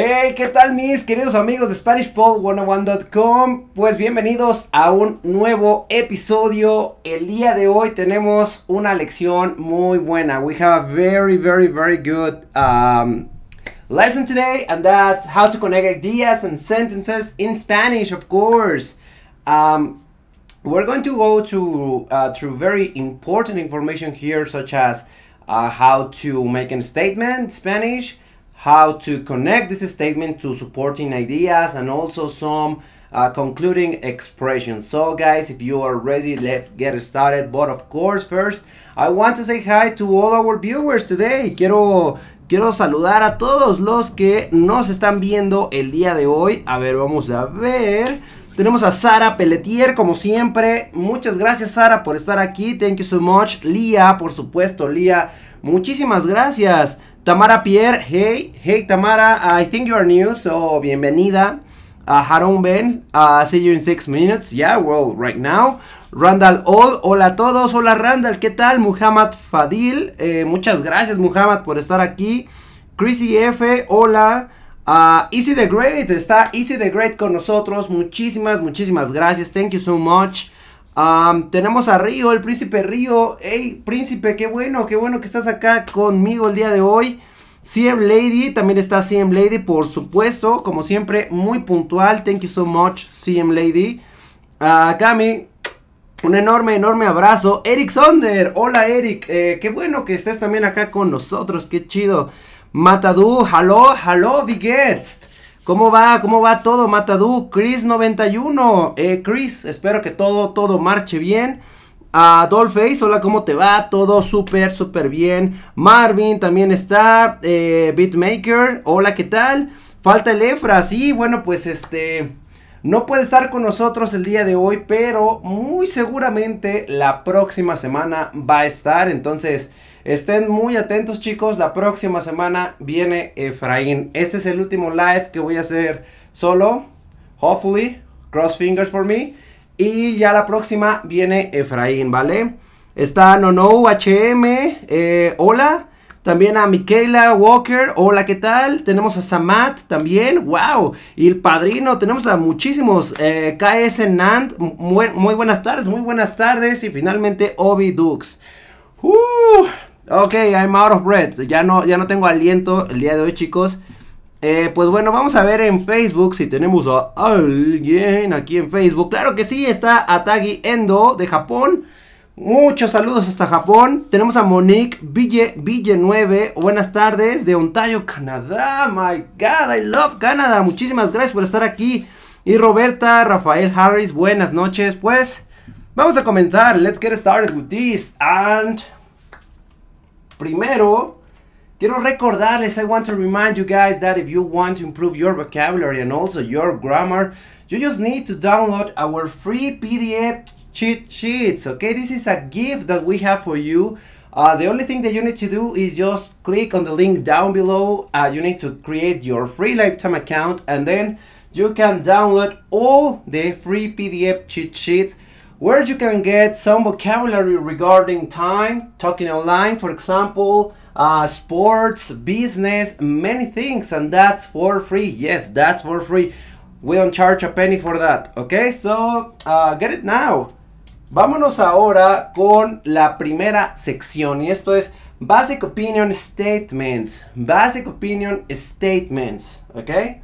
Hey, ¿qué tal mis queridos amigos de SpanishPod101.com? Pues bienvenidos a un nuevo episodio. El día de hoy tenemos una lección muy buena. We have a very, very, very good um, lesson today, and that's how to connect ideas and sentences in Spanish, of course. Um, we're going to go to uh, through very important information here, such as uh, how to make a statement in Spanish. how to connect this statement to supporting ideas and also some uh, concluding expressions. So guys, if you are ready, let's get started. But of course, first, I want to say hi to all our viewers today. Quiero Quiero saludar a todos los que nos están viendo el día de hoy. A ver, vamos a ver. Tenemos a Sara Pelletier, como siempre. Muchas gracias, Sara, por estar aquí. Thank you so much. Lía, por supuesto, Lía. Muchísimas gracias. Tamara Pierre, hey, hey Tamara, I think you are new, so bienvenida. a Haron Ben, uh, see you in six minutes. Yeah, well, right now. Randall Old, hola a todos, hola Randall, ¿qué tal? Muhammad Fadil, eh, muchas gracias Muhammad por estar aquí. Chrissy F, hola. Uh, Easy the Great, está Easy the Great con nosotros. Muchísimas, muchísimas gracias. Thank you so much tenemos a Río, el príncipe Río. Hey, príncipe, qué bueno, qué bueno que estás acá conmigo el día de hoy. CM Lady, también está CM Lady, por supuesto, como siempre, muy puntual. Thank you so much, CM Lady. A ah, Cami, un enorme, enorme abrazo. Eric Sonder, hola Eric, eh, qué bueno que estés también acá con nosotros, qué chido. Matadú, hello, hello, Bigets. ¿Cómo va? ¿Cómo va todo, Matadú? Chris91. Eh, Chris, espero que todo, todo marche bien. A ah, Dollface, hola, ¿cómo te va? Todo súper, súper bien. Marvin también está. Eh, Beatmaker, hola, ¿qué tal? Falta el Efra, sí, bueno, pues este. No puede estar con nosotros el día de hoy, pero muy seguramente la próxima semana va a estar. Entonces, Estén muy atentos chicos, la próxima semana viene Efraín. Este es el último live que voy a hacer solo. Hopefully, cross fingers for me. Y ya la próxima viene Efraín, ¿vale? Está Nono HM, hola. También a Michaela Walker, hola, ¿qué tal? Tenemos a Samat también, wow. Y el padrino, tenemos a muchísimos. Eh, KS Nant, muy, buenas tardes, muy buenas tardes. Y finalmente Obi Dux. Uh, Ok, I'm out of breath. Ya no, ya no tengo aliento el día de hoy, chicos. Eh, pues bueno, vamos a ver en Facebook si tenemos a alguien aquí en Facebook. Claro que sí, está Atagi Endo de Japón. Muchos saludos hasta Japón. Tenemos a Monique Ville, Ville 9. Buenas tardes de Ontario, Canadá. My God, I love Canada. Muchísimas gracias por estar aquí. Y Roberta, Rafael Harris, buenas noches. Pues vamos a comenzar. Let's get started with this. And Primero, quiero recordarles, I want to remind you guys that if you want to improve your vocabulary and also your grammar, you just need to download our free PDF cheat sheets, okay? This is a gift that we have for you. Uh, the only thing that you need to do is just click on the link down below. Uh, you need to create your free lifetime account and then you can download all the free PDF cheat sheets where you can get some vocabulary regarding time, talking online, for example, uh, sports, business, many things, and that's for free. Yes, that's for free. We don't charge a penny for that. Okay, so uh, get it now. Vámonos ahora con la primera sección y esto es Basic Opinion Statements. Basic Opinion Statements, Okay.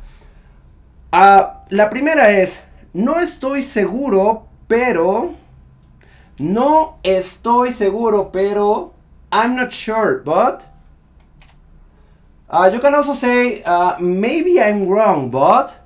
Uh, la primera es, no estoy seguro, pero no estoy seguro, pero I'm not sure, but uh, you can also say uh, maybe I'm wrong, but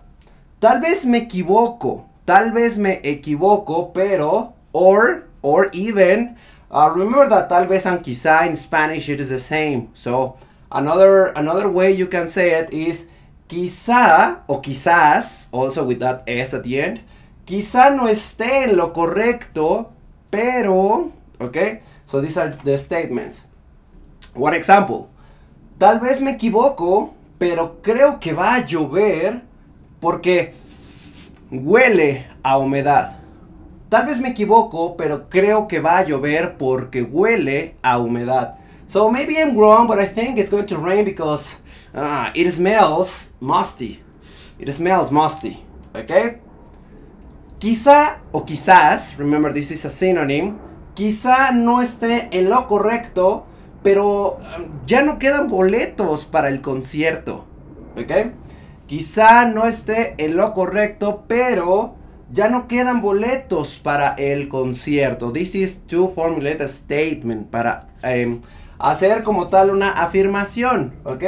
tal vez me equivoco, tal vez me equivoco, pero or or even uh, remember that tal vez and quizá in Spanish it is the same. So another another way you can say it is quizá or quizás also with that s at the end. quizá no esté en lo correcto, pero, ok, so these are the statements. One example, tal vez me equivoco, pero creo que va a llover porque huele a humedad. Tal vez me equivoco, pero creo que va a llover porque huele a humedad. So maybe I'm wrong, but I think it's going to rain because ah, it smells musty. It smells musty, ¿ok? Quizá o quizás, remember this is a synonym, quizá no esté en lo correcto, pero um, ya no quedan boletos para el concierto. ¿Ok? Quizá no esté en lo correcto, pero ya no quedan boletos para el concierto. This is to formulate a statement, para em, hacer como tal una afirmación. ¿Ok?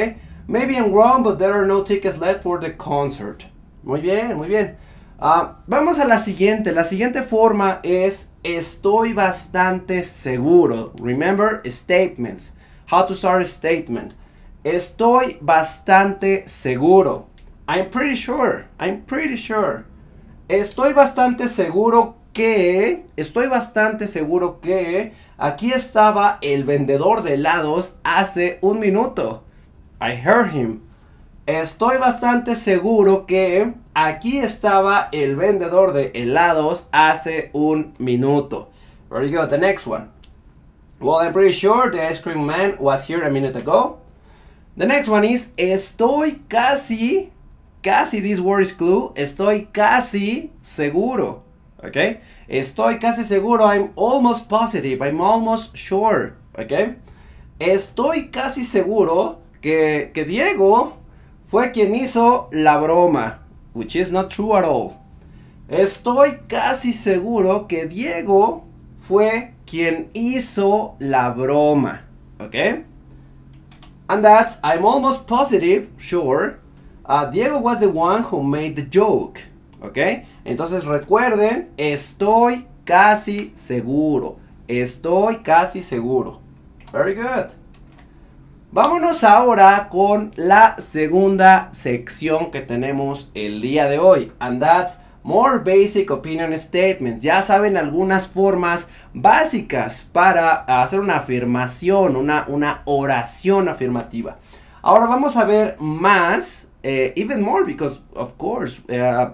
Maybe I'm wrong, but there are no tickets left for the concert. Muy bien, muy bien. Ah, vamos a la siguiente. La siguiente forma es estoy bastante seguro. Remember statements. How to start a statement. Estoy bastante seguro. I'm pretty sure. I'm pretty sure. Estoy bastante seguro que. Estoy bastante seguro que. Aquí estaba el vendedor de helados hace un minuto. I heard him Estoy bastante seguro que aquí estaba el vendedor de helados hace un minuto. you the next one. Well, I'm pretty sure the ice cream man was here a minute ago. The next one is estoy casi, casi this word is clue, estoy casi seguro. Okay? Estoy casi seguro, I'm almost positive, I'm almost sure. Okay? Estoy casi seguro que, que Diego fue quien hizo la broma, which is not true at all. Estoy casi seguro que Diego fue quien hizo la broma, ¿ok? And that's, I'm almost positive, sure, uh, Diego was the one who made the joke, ¿ok? Entonces recuerden, estoy casi seguro, estoy casi seguro. Very good. Vámonos ahora con la segunda sección que tenemos el día de hoy, and that's More Basic Opinion Statements. Ya saben algunas formas básicas para hacer una afirmación, una, una oración afirmativa. Ahora vamos a ver más, eh, even more, because of course, eh,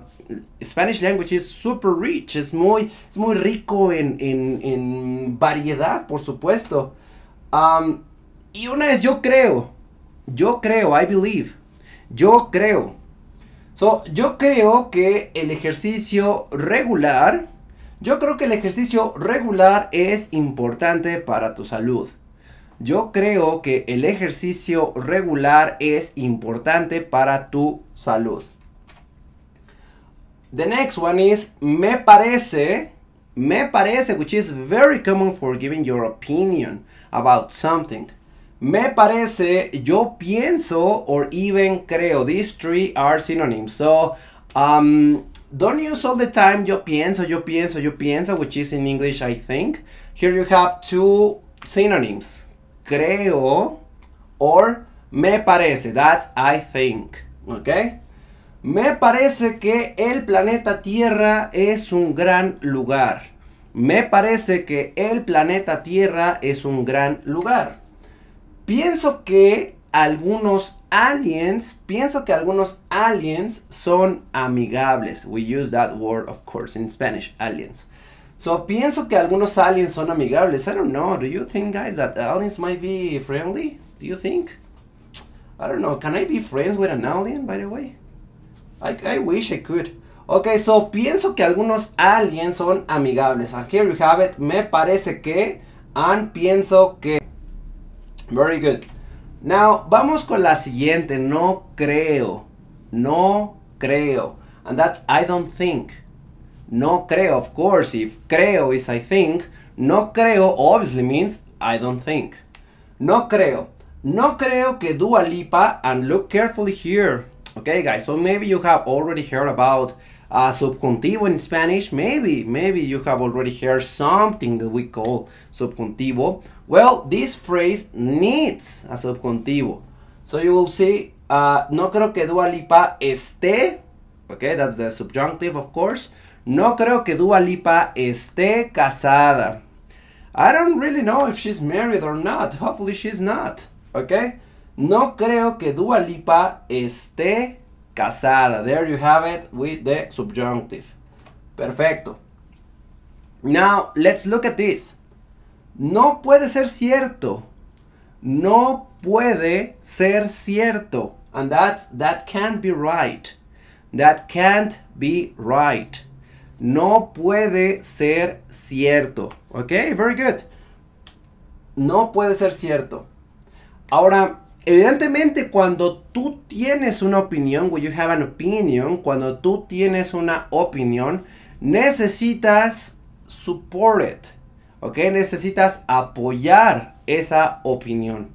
Spanish language is super rich, es muy, es muy rico en, variedad, por supuesto. Um, y una es yo creo. Yo creo, I believe. Yo creo. So, yo creo que el ejercicio regular, yo creo que el ejercicio regular es importante para tu salud. Yo creo que el ejercicio regular es importante para tu salud. The next one is me parece, me parece, which is very common for giving your opinion about something. Me parece, yo pienso, or even creo. These three are synonyms. So, um, don't use all the time yo pienso, yo pienso, yo pienso, which is in English, I think. Here you have two synonyms. Creo or me parece. That's I think. Okay? Me parece que el planeta Tierra es un gran lugar. Me parece que el planeta Tierra es un gran lugar. Pienso que algunos aliens, pienso que algunos aliens son amigables. We use that word, of course, in Spanish, aliens. So, pienso que algunos aliens son amigables. I don't know. Do you think, guys, that aliens might be friendly? Do you think? I don't know. Can I be friends with an alien, by the way? I, I wish I could. Ok, so pienso que algunos aliens son amigables. And here you have it. Me parece que. And pienso que. Very good. Now, vamos con la siguiente. No creo. No creo. And that's I don't think. No creo, of course. If creo is I think, no creo obviously means I don't think. No creo. No creo que Dua Lipa, and look carefully here. Okay, guys, so maybe you have already heard about uh, subjuntivo in Spanish. Maybe, maybe you have already heard something that we call subjuntivo well, this phrase needs a subjuntivo. So you will see, uh, no creo que Dua Lipa esté, okay, that's the subjunctive, of course. No creo que Dua Lipa esté casada. I don't really know if she's married or not. Hopefully she's not, okay? No creo que Dua Lipa esté casada. There you have it with the subjunctive. Perfecto. Now, let's look at this. No puede ser cierto. No puede ser cierto. And that's, that can't be right. That can't be right. No puede ser cierto. Ok, very good. No puede ser cierto. Ahora, evidentemente cuando tú tienes una opinión, when you have an opinion, cuando tú tienes una opinión, necesitas support it. ¿Ok? Necesitas apoyar esa opinión.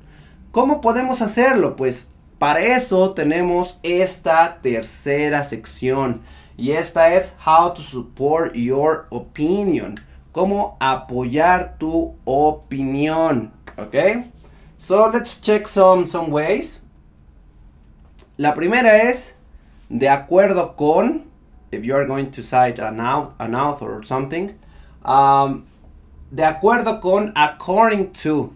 ¿Cómo podemos hacerlo? Pues para eso tenemos esta tercera sección y esta es How to Support Your Opinion. Cómo apoyar tu opinión. ¿Ok? So let's check some, some ways. La primera es de acuerdo con, if you are going to cite an, author or something, um, de acuerdo con according to.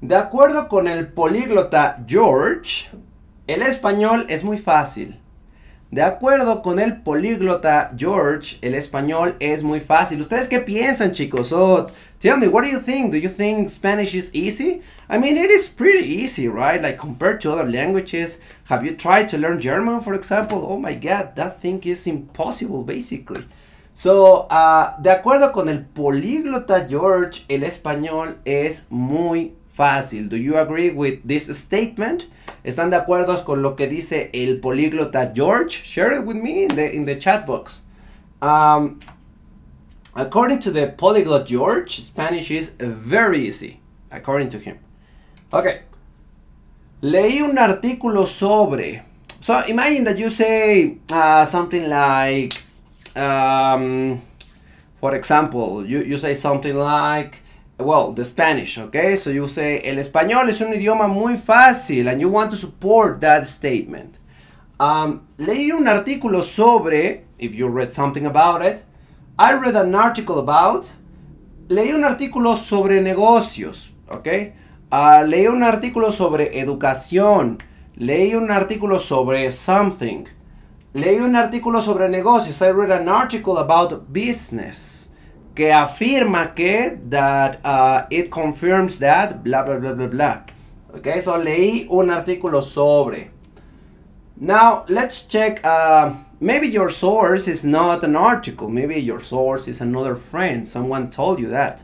De acuerdo con el políglota George, el español es muy fácil. De acuerdo con el políglota George, el español es muy fácil. ¿Ustedes qué piensan, chicos? tell me, what do you think? Do you think Spanish is easy? I mean, it is pretty easy, right? Like compared to other languages. Have you tried to learn German, for example? Oh my god, that thing is impossible, basically. So, uh, de acuerdo con el políglota George, el español es muy fácil. Do you agree with this statement? ¿Están de acuerdo con lo que dice el políglota George? Share it with me in the, in the chat box. Um, according to the polyglot George, Spanish is very easy, according to him. Okay. Leí un artículo sobre. So imagine that you say uh, something like Um, for example, you, say something like, well, the Spanish, okay? So you say, el español es un idioma muy fácil, and you want to support that statement. Um, leí un artículo sobre, if you read something about it, I read an article about, leí un artículo sobre negocios, okay? Uh, leí un artículo sobre educación, leí un artículo sobre something. leí un artículo sobre negocios. I read an article about business que afirma que that uh, it confirms that bla bla bla bla bla. Okay, so leí un artículo sobre. Now let's check. Uh, maybe your source is not an article. Maybe your source is another friend. Someone told you that.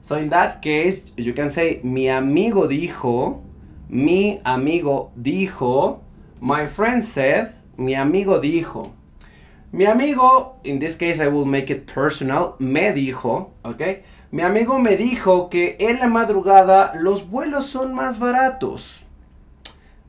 So in that case, you can say mi amigo dijo, mi amigo dijo, my friend said, Mi amigo dijo. Mi amigo, in this case I will make it personal, me dijo, ¿ok? Mi amigo me dijo que en la madrugada los vuelos son más baratos.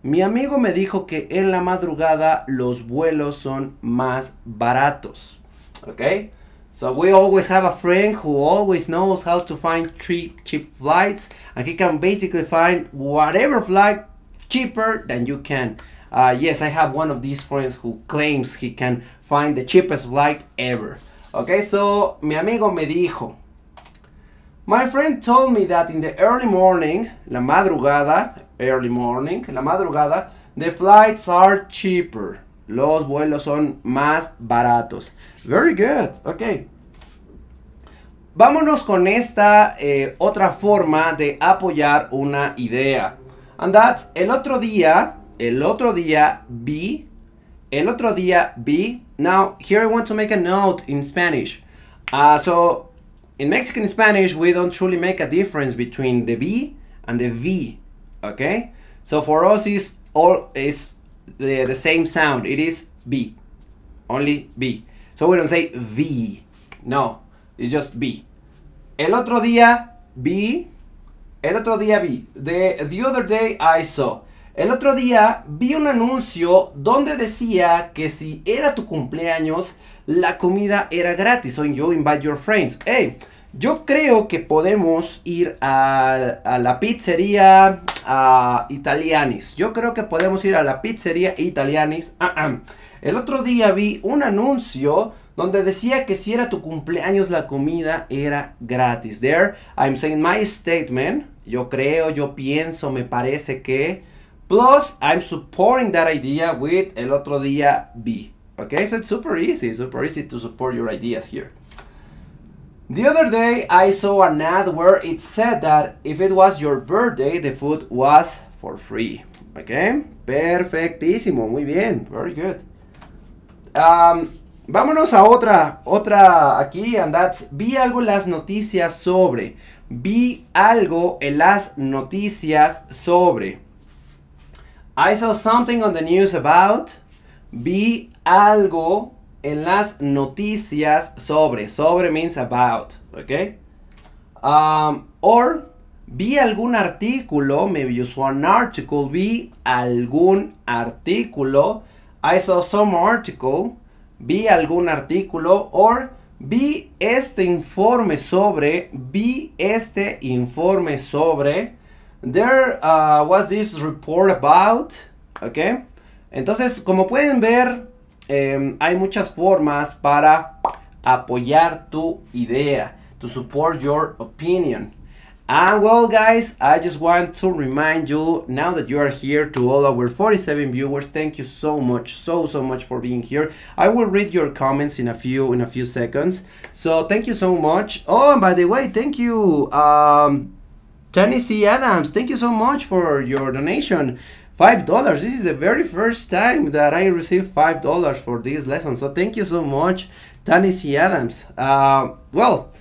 Mi amigo me dijo que en la madrugada los vuelos son más baratos. ¿Ok? So we always have a friend who always knows how to find cheap, cheap flights. And he can basically find whatever flight cheaper than you can. Uh, yes, I have one of these friends who claims he can find the cheapest flight ever. Okay, so mi amigo me dijo. My friend told me that in the early morning, la madrugada, early morning, la madrugada, the flights are cheaper. Los vuelos son más baratos. Very good, ok. Vámonos con esta eh, otra forma de apoyar una idea. And that's, el otro día el otro día vi, el otro día vi. Now, here I want to make a note in Spanish. Uh, so, in Mexican Spanish, we don't truly make a difference between the B and the V, okay? So for us, is all is the, the same sound. It is B, only B. So we don't say V, no, it's just B. El otro día vi, el otro día vi, the, the other day I saw. El otro día vi un anuncio donde decía que si era tu cumpleaños, la comida era gratis. Soy yo, invite your friends. Hey, yo creo que podemos ir a, la pizzería a Italianis. Yo creo que podemos ir a la pizzería Italianis. Uh El otro día vi un anuncio donde decía que si era tu cumpleaños la comida era gratis. There, I'm saying my statement. Yo creo, yo pienso, me parece que Plus, I'm supporting that idea with el otro día B. Okay, so it's super easy, super easy to support your ideas here. The other day, I saw an ad where it said that if it was your birthday, the food was for free. Okay, perfectísimo, muy bien, very good. Um, vámonos a otra, otra aquí, and that's, vi algo las noticias sobre, vi algo en las noticias sobre. I saw something on the news about. Vi algo en las noticias sobre. Sobre means about. ¿Ok? Um, or vi algún artículo. Maybe you saw an article. Vi algún artículo. I saw some article. Vi algún artículo. Or vi este informe sobre. Vi este informe sobre. there uh, was this report about, okay. Entonces, como pueden ver, eh, hay muchas formas para apoyar tu idea, to support your opinion. And well, guys, I just want to remind you now that you are here to all our 47 viewers. Thank you so much, so so much for being here. I will read your comments in a few in a few seconds. So thank you so much. Oh, and by the way, thank you. Um, Tennessee Adams, thank you so much for your donation. $5. This is the very first time that I received $5 for this lesson. So thank you so much, Tennessee Adams. Uh, well,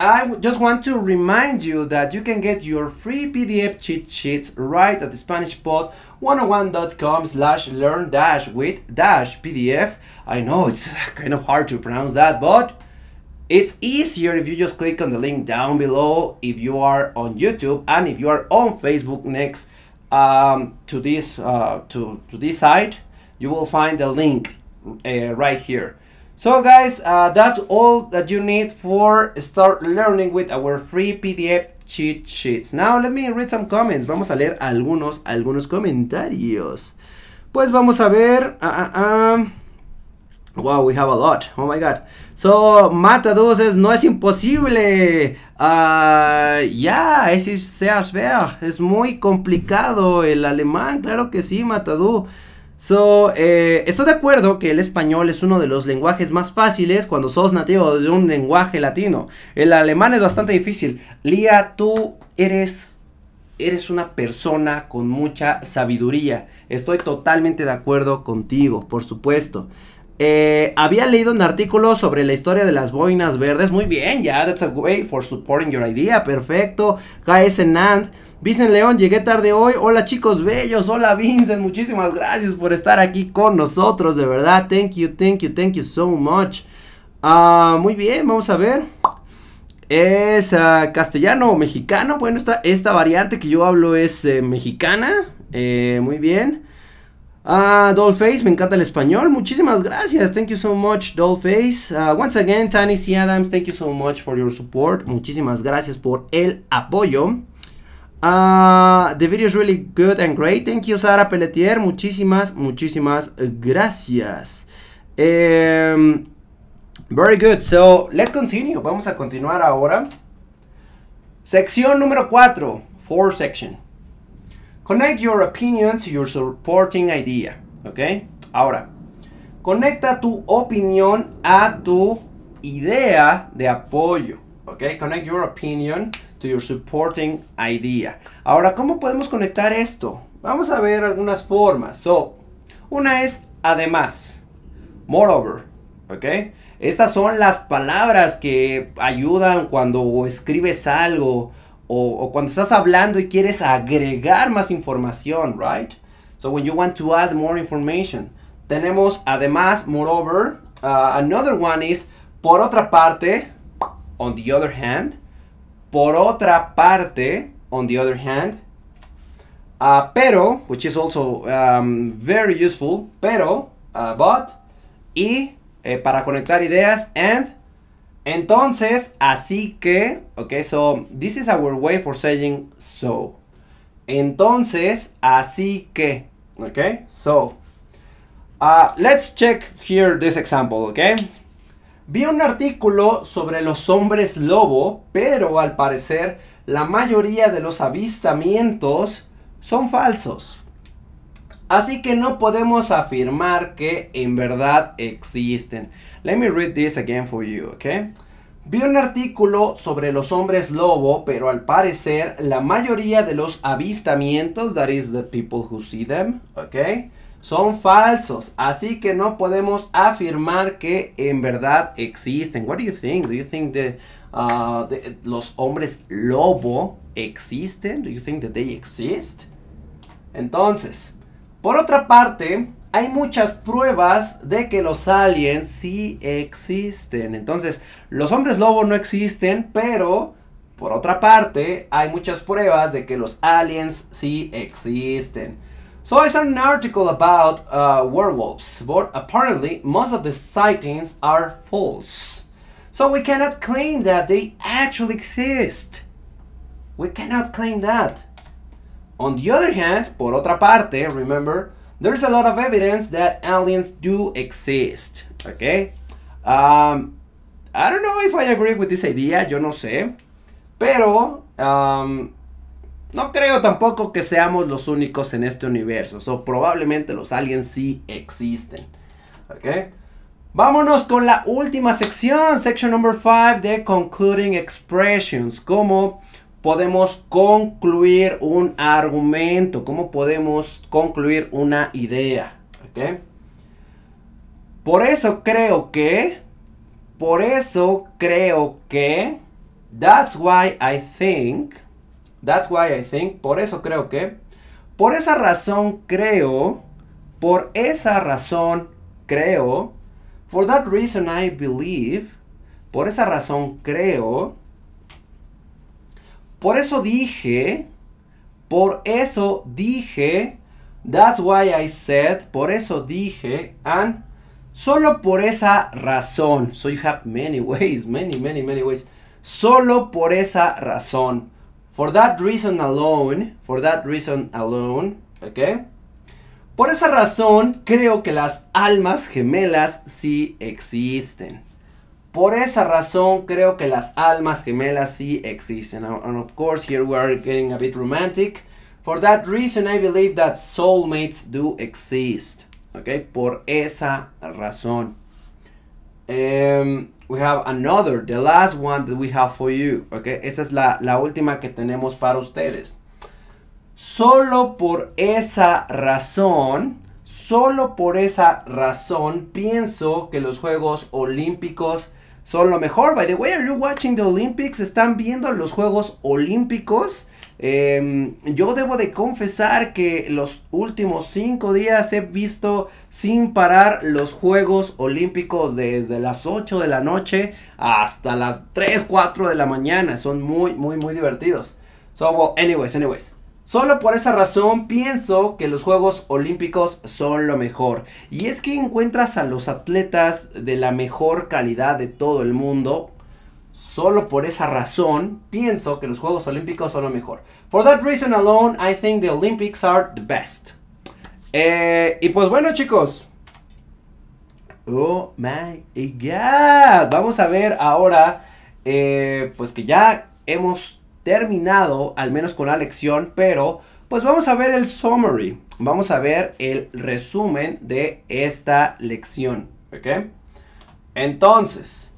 I just want to remind you that you can get your free PDF cheat sheets right at the SpanishPod101.com slash learn dash with dash PDF. I know it's kind of hard to pronounce that, but it's easier if you just click on the link down below if you are on YouTube and if you are on Facebook next um, to this uh, to, to this site, you will find the link uh, right here. So guys, uh, that's all that you need for start learning with our free PDF cheat sheets. Now let me read some comments. Vamos a leer algunos algunos comentarios. Pues vamos a ver. Uh, Wow, we have a lot. Oh my god. So, Matados es, no es imposible. Ah, ya, yeah, es Es muy complicado el alemán. Claro que sí, Matadú. So, eh, estoy de acuerdo que el español es uno de los lenguajes más fáciles cuando sos nativo de un lenguaje latino. El alemán es bastante difícil. Lía, tú eres eres una persona con mucha sabiduría. Estoy totalmente de acuerdo contigo, por supuesto. Eh, había leído un artículo sobre la historia de las boinas verdes. Muy bien, ya, that's a way for supporting your idea. Perfecto. Guys and Nand. Vincent León, llegué tarde hoy. Hola chicos bellos, hola Vincent, muchísimas gracias por estar aquí con nosotros, de verdad. Thank you, thank you, thank you so much. Ah, muy bien, vamos a ver. Es ah, castellano o mexicano. Bueno, esta, esta variante que yo hablo es eh, mexicana. Eh, muy bien. Ah, Dollface, me encanta el español. Muchísimas gracias. Thank you so much, Dollface. Ah, once again, Tani C. Adams, thank you so much for your support. Muchísimas gracias por el apoyo. Ah, the video is really good and great. Thank you, Sara Pelletier. Muchísimas, muchísimas gracias. Em, very good. So, let's continue. Vamos a continuar ahora. Sección número 4. Four section. Connect your opinion to your supporting idea. ¿Ok? Ahora, conecta tu opinión a tu idea de apoyo. ¿Ok? Connect your opinion to your supporting idea. Ahora, ¿cómo podemos conectar esto? Vamos a ver algunas formas. So, una es además. Moreover. ¿Ok? Estas son las palabras que ayudan cuando escribes algo o, cuando estás hablando y quieres agregar más información, right? So when you want to add more information. Tenemos además, moreover, uh, another one is, por otra parte, on the other hand, por otra parte, on the other hand, uh, pero, which is also um, very useful, pero, uh, but, y eh, para conectar ideas, and, entonces, así que, ok, so this is our way for saying so. Entonces, así que, ok, so. Uh, let's check here this example, ok. Vi un artículo sobre los hombres lobo, pero al parecer la mayoría de los avistamientos son falsos. Así que no podemos afirmar que en verdad existen. Let me read this again for you, okay? Vi un artículo sobre los hombres lobo, pero al parecer la mayoría de los avistamientos, that is the people who see them, okay? son falsos, así que no podemos afirmar que en verdad existen. What do you think? Do you think that uh, los hombres lobo existen? Do you think they exist? Entonces, Por otra parte, hay muchas pruebas de que los aliens sí existen. Entonces, los hombres lobo no existen, pero por otra parte, hay muchas pruebas de que los aliens sí existen. So I saw an article about uh, werewolves, but apparently most of the sightings are false. So we cannot claim that they actually exist. We cannot claim that. On the other hand, por otra parte, remember, there's a lot of evidence that aliens do exist. Okay? Um, I don't know if I agree with this idea, yo no sé. Pero um, no creo tampoco que seamos los únicos en este universo. O so, probablemente los aliens sí existen. Okay? Vámonos con la última sección, section number 5 de Concluding Expressions, como podemos concluir un argumento? ¿Cómo podemos concluir una idea? Por eso creo que, por eso creo que, that's why I think, that's why I think, por eso creo que, por esa razón creo, por esa razón creo, for that reason I believe, por esa razón creo, por eso dije, por eso dije, that's why I said, por eso dije, and solo por esa razón. So you have many ways, many, many, many ways. Solo por esa razón. For that reason alone, for that reason alone, ¿ok? Por esa razón, creo que las almas gemelas sí existen. Por esa razón creo que las almas gemelas sí existen. And of course here we are getting a bit romantic. For that reason I believe that soulmates do exist. Okay, por esa razón. Em, we have another, the last one that we have for you. Okay, esa es la, la última que tenemos para ustedes. Solo por esa razón Solo por esa razón pienso que los Juegos Olímpicos son lo mejor. By the way, are you watching the Olympics? ¿Están viendo los Juegos Olímpicos? Em, yo debo de confesar que los últimos cinco días he visto sin parar los Juegos Olímpicos desde las 8 de la noche hasta las 3, 4 de la mañana. Son muy, muy, muy divertidos. So, anyways, anyways. Solo por esa razón pienso que los Juegos Olímpicos son lo mejor. Y es que encuentras a los atletas de la mejor calidad de todo el mundo. Solo por esa razón pienso que los Juegos Olímpicos son lo mejor. For that reason alone, I think the Olympics are the best. Eh, y pues bueno chicos. Oh my god. Vamos a ver ahora. Eh, pues que ya hemos terminado, al menos con la lección, pero pues vamos a ver el summary, vamos a ver el resumen de esta lección, ¿ok? Entonces,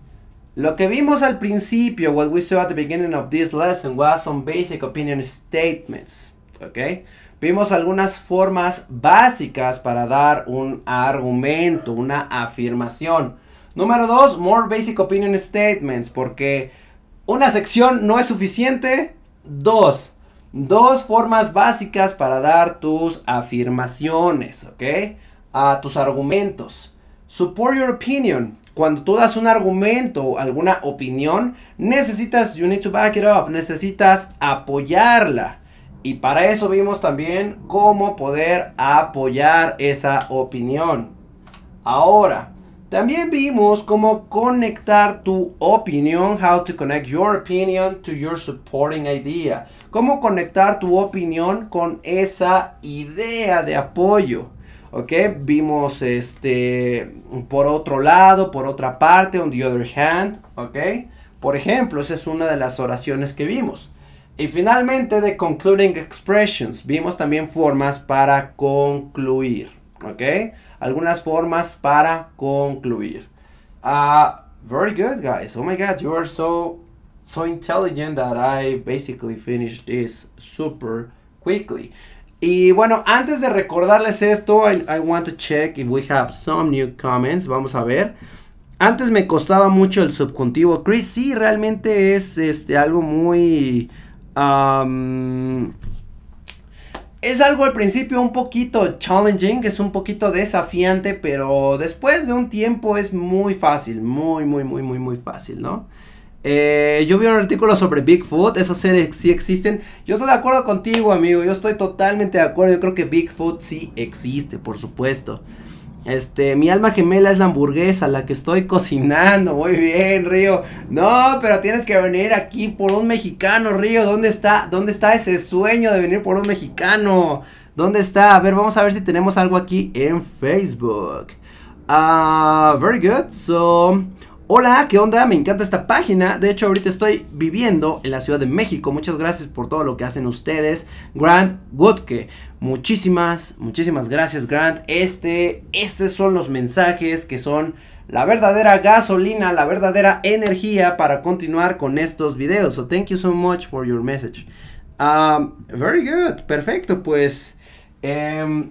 lo que vimos al principio, what we saw at the beginning of this lesson was some basic opinion statements, ¿ok? Vimos algunas formas básicas para dar un argumento, una afirmación. Número dos, more basic opinion statements, porque una sección no es suficiente. Dos. Dos formas básicas para dar tus afirmaciones, ¿ok? A tus argumentos. Support your opinion. Cuando tú das un argumento o alguna opinión, necesitas, you need to back it up, necesitas apoyarla. Y para eso vimos también cómo poder apoyar esa opinión. Ahora, también vimos cómo conectar tu opinión, how to connect your opinion to your supporting idea. Cómo conectar tu opinión con esa idea de apoyo. ¿ok? Vimos este por otro lado, por otra parte, on the other hand, ¿ok? Por ejemplo, esa es una de las oraciones que vimos. Y finalmente de concluding expressions, vimos también formas para concluir. ¿Ok? Algunas formas para concluir. Ah, very good, guys. Oh my god, you are so, so intelligent that I basically finished this super quickly. Y bueno, antes de recordarles esto, I, want to check if we have some new comments. Vamos a ver. Antes me costaba mucho el subjuntivo. Chris, sí, realmente es este, algo muy... Um, es algo al principio un poquito challenging, es un poquito desafiante, pero después de un tiempo es muy fácil, muy, muy, muy, muy, muy fácil, ¿no? Eh, yo vi un artículo sobre Bigfoot, esos seres sí existen. Yo estoy de acuerdo contigo, amigo, yo estoy totalmente de acuerdo, yo creo que Bigfoot sí existe, por supuesto. Este, mi alma gemela es la hamburguesa, la que estoy cocinando. Muy bien, Río. No, pero tienes que venir aquí por un mexicano, Río. ¿Dónde está? ¿Dónde está ese sueño de venir por un mexicano? ¿Dónde está? A ver, vamos a ver si tenemos algo aquí en Facebook. Ah, very good. So, Hola, ¿qué onda? Me encanta esta página. De hecho, ahorita estoy viviendo en la Ciudad de México. Muchas gracias por todo lo que hacen ustedes. Grant Godke. Muchísimas, muchísimas gracias, Grant. Este, estos son los mensajes que son la verdadera gasolina, la verdadera energía para continuar con estos videos. So, thank you so much for your message. Um, very good. Perfecto, pues. Em,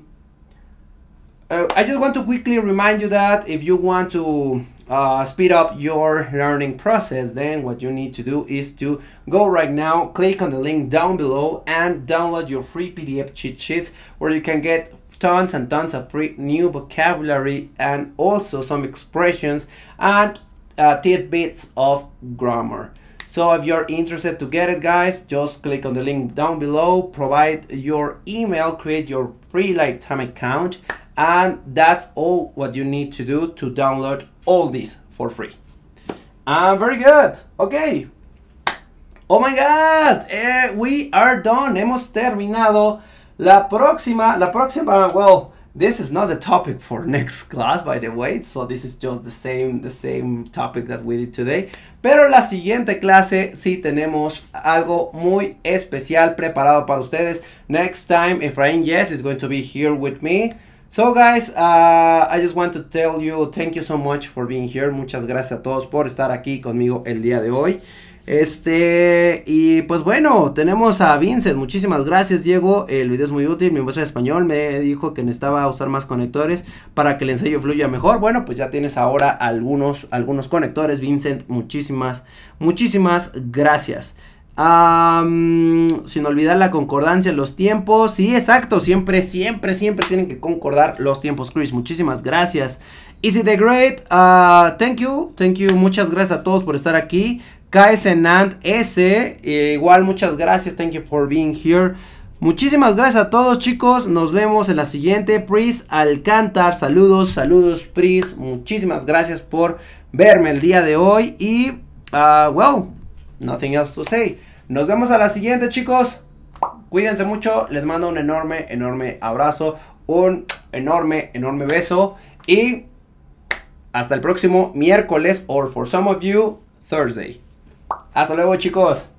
uh, I just want to quickly remind you that if you want to uh, speed up your learning process then what you need to do is to go right now click on the link down below and download your free pdf cheat sheets where you can get tons and tons of free new vocabulary and also some expressions and uh, tidbits of grammar so if you're interested to get it guys just click on the link down below provide your email create your free lifetime account and that's all what you need to do to download all this for free. And ah, very good. Okay. Oh my God. Eh, we are done. Hemos terminado. La próxima, la próxima, well, this is not the topic for next class, by the way. So this is just the same, the same topic that we did today. Pero la siguiente clase sí tenemos algo muy especial preparado para ustedes. Next time, Efraín Yes is going to be here with me. So guys, uh, I just want to tell you thank you so much for being here. Muchas gracias a todos por estar aquí conmigo el día de hoy. Este, y pues bueno, tenemos a Vincent. Muchísimas gracias, Diego. El video es muy útil. Mi maestra de español me dijo que necesitaba usar más conectores para que el ensayo fluya mejor. Bueno, pues ya tienes ahora algunos, algunos conectores, Vincent. Muchísimas, muchísimas gracias sin olvidar la concordancia, los tiempos. Sí, exacto. Siempre, siempre, siempre tienen que concordar los tiempos, Chris. Muchísimas gracias. Easy the Great, ah, thank you, thank you. Muchas gracias a todos por estar aquí. Nant S, eh, igual muchas gracias. Thank you for being here. Muchísimas gracias a todos, chicos. Nos vemos en la siguiente. Pris Alcántar, saludos, saludos, Pris. Muchísimas gracias por verme el día de hoy. Y, uh, ah, well nothing else to say. Nos vemos a la siguiente, chicos. Cuídense mucho. Les mando un enorme, enorme abrazo. Un enorme, enorme beso. Y hasta el próximo miércoles or for some of you, Thursday. Hasta luego, chicos.